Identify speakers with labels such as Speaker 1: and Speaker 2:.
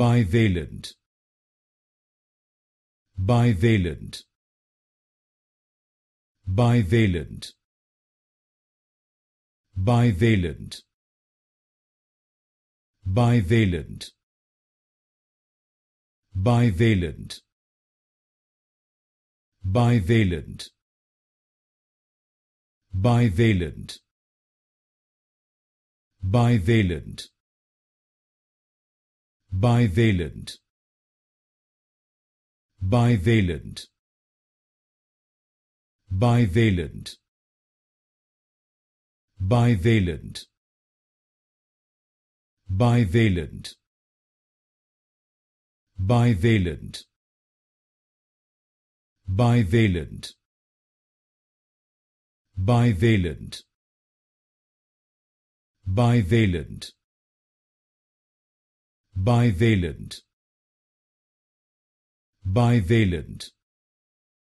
Speaker 1: bivalent bivalent bivalent bivalent bivalent bivalent bivalent bivalent bivalent bivalent bivalent bivalent bivalent bivalent bivalent bivalent bivalent bivalent bivalent bivalent